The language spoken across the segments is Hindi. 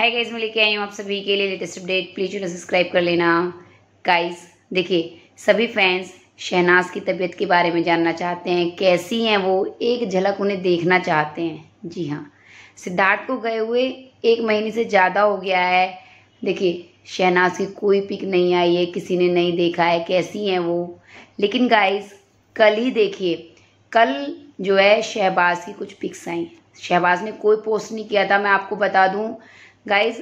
हाय गाइज मैं लेके आई हूँ आप सभी के लिए latest update please you subscribe कर लेना गाइज देखिए सभी फैंस शहनाज की तबीयत के बारे में जानना चाहते हैं कैसी हैं वो एक झलक उन्हें देखना चाहते हैं जी हाँ सिद्धार्थ को गए हुए एक महीने से ज़्यादा हो गया है देखिए शहनाज की कोई पिक नहीं आई है किसी ने नहीं देखा है कैसी हैं वो लेकिन गाइज कल ही देखिए कल जो है शहबाज की कुछ पिक्स आई शहबाज ने कोई पोस्ट नहीं किया था मैं आपको बता दूं गाइज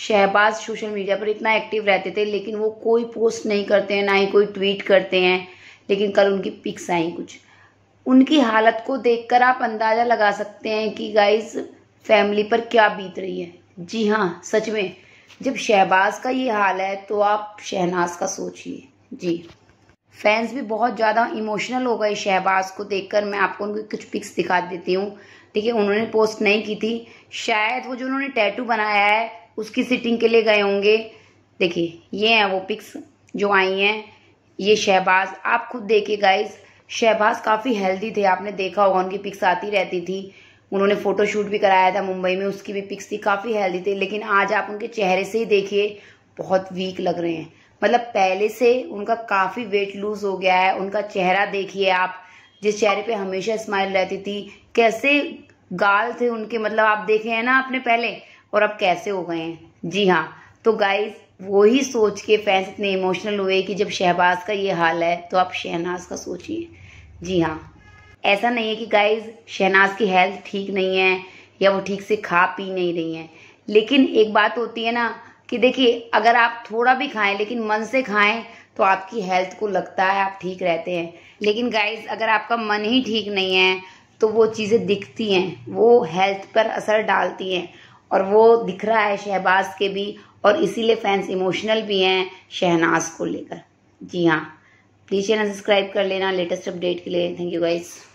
शहबाज सोशल मीडिया पर इतना एक्टिव रहते थे लेकिन वो कोई पोस्ट नहीं करते हैं ना ही कोई ट्वीट करते हैं लेकिन कल उनकी पिक्स आई कुछ उनकी हालत को देखकर आप अंदाज़ा लगा सकते हैं कि गाइज फैमिली पर क्या बीत रही है जी हाँ सच में जब शहबाज का ये हाल है तो आप शहनाज का सोचिए जी फैंस भी बहुत ज़्यादा इमोशनल हो गए शहबाज को देखकर मैं आपको उनकी कुछ पिक्स दिखा देती हूँ ठीक है उन्होंने पोस्ट नहीं की थी शायद वो जो उन्होंने टैटू बनाया है उसकी सिटिंग के लिए गए होंगे देखिए ये हैं वो पिक्स जो आई हैं ये शहबाज आप खुद देखिए गाइस शहबाज काफ़ी हेल्दी थे आपने देखा होगा उनकी पिक्स आती रहती थी उन्होंने फ़ोटोशूट भी कराया था मुंबई में उसकी भी पिक्स थी काफ़ी हेल्दी थी लेकिन आज आप उनके चेहरे से ही देखिए बहुत वीक लग रहे हैं मतलब पहले से उनका काफ़ी वेट लूज़ हो गया है उनका चेहरा देखिए आप जिस चेहरे पे हमेशा स्माइल रहती थी कैसे गाल थे उनके मतलब आप देखे हैं ना आपने पहले और अब कैसे हो गए हैं जी हाँ तो गाइज ही सोच के फैंस इतने इमोशनल हुए कि जब शहबाज का ये हाल है तो आप शहनाज का सोचिए जी हाँ ऐसा नहीं है कि गाइज शहनाज की हेल्थ ठीक नहीं है या वो ठीक से खा पी नहीं रही है लेकिन एक बात होती है ना कि देखिए अगर आप थोड़ा भी खाएं लेकिन मन से खाएं तो आपकी हेल्थ को लगता है आप ठीक रहते हैं लेकिन गाइज अगर आपका मन ही ठीक नहीं है तो वो चीज़ें दिखती हैं वो हेल्थ पर असर डालती हैं और वो दिख रहा है शहबाज के भी और इसीलिए फैंस इमोशनल भी हैं शहनाज को लेकर जी हाँ प्लीज़ चैनल सब्सक्राइब कर लेना लेटेस्ट अपडेट के लिए थैंक यू गाइज़